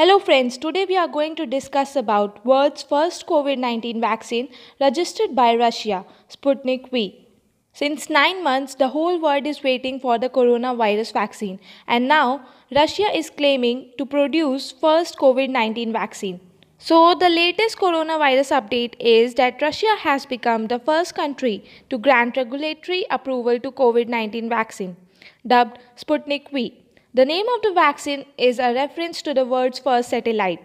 Hello friends, today we are going to discuss about world's first COVID-19 vaccine registered by Russia, Sputnik V. Since 9 months, the whole world is waiting for the coronavirus vaccine and now Russia is claiming to produce first COVID-19 vaccine. So, the latest coronavirus update is that Russia has become the first country to grant regulatory approval to COVID 19 vaccine, dubbed Sputnik V. The name of the vaccine is a reference to the world's first satellite.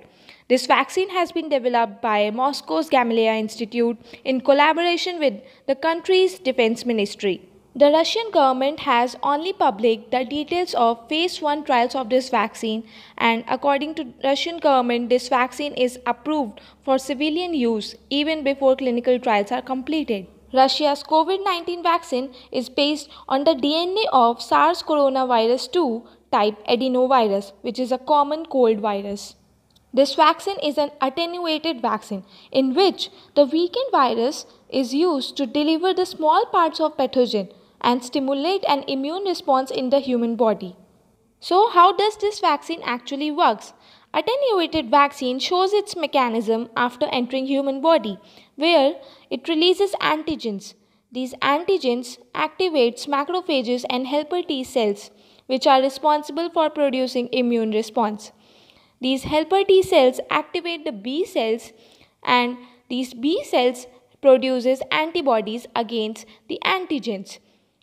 This vaccine has been developed by Moscow's Gamaleya Institute in collaboration with the country's defense ministry. The Russian government has only published the details of phase 1 trials of this vaccine and according to Russian government this vaccine is approved for civilian use even before clinical trials are completed. Russia's COVID-19 vaccine is based on the DNA of SARS coronavirus 2 type adenovirus, which is a common cold virus. This vaccine is an attenuated vaccine in which the weakened virus is used to deliver the small parts of pathogen and stimulate an immune response in the human body. So how does this vaccine actually works? Attenuated vaccine shows its mechanism after entering human body where it releases antigens. These antigens activates macrophages and helper T cells which are responsible for producing immune response. These helper T cells activate the B cells and these B cells produces antibodies against the antigens.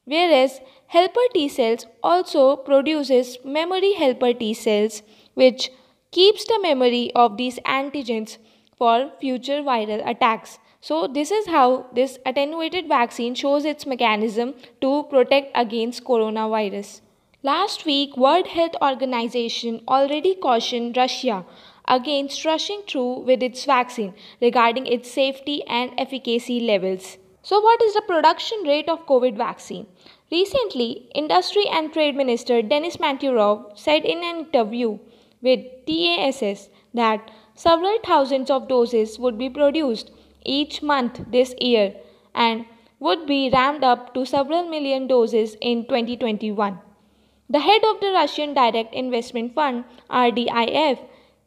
Whereas helper T cells also produces memory helper T cells which keeps the memory of these antigens for future viral attacks. So this is how this attenuated vaccine shows its mechanism to protect against coronavirus. Last week, World Health Organization already cautioned Russia against rushing through with its vaccine regarding its safety and efficacy levels. So, what is the production rate of COVID vaccine? Recently, Industry and Trade Minister Denis Manturov said in an interview with TASS that several thousands of doses would be produced each month this year and would be ramped up to several million doses in 2021. The head of the Russian Direct Investment Fund, RDIF,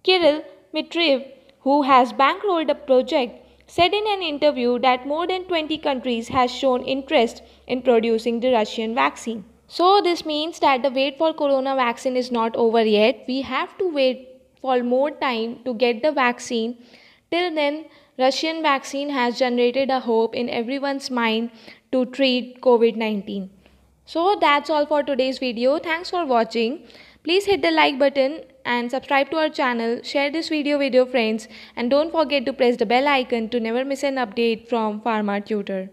Kirill Mitriev, who has bankrolled the project, said in an interview that more than 20 countries has shown interest in producing the Russian vaccine. So this means that the wait for corona vaccine is not over yet. We have to wait for more time to get the vaccine. Till then, Russian vaccine has generated a hope in everyone's mind to treat COVID-19. So that's all for today's video. Thanks for watching. Please hit the like button and subscribe to our channel. Share this video with your friends and don't forget to press the bell icon to never miss an update from Pharma Tutor.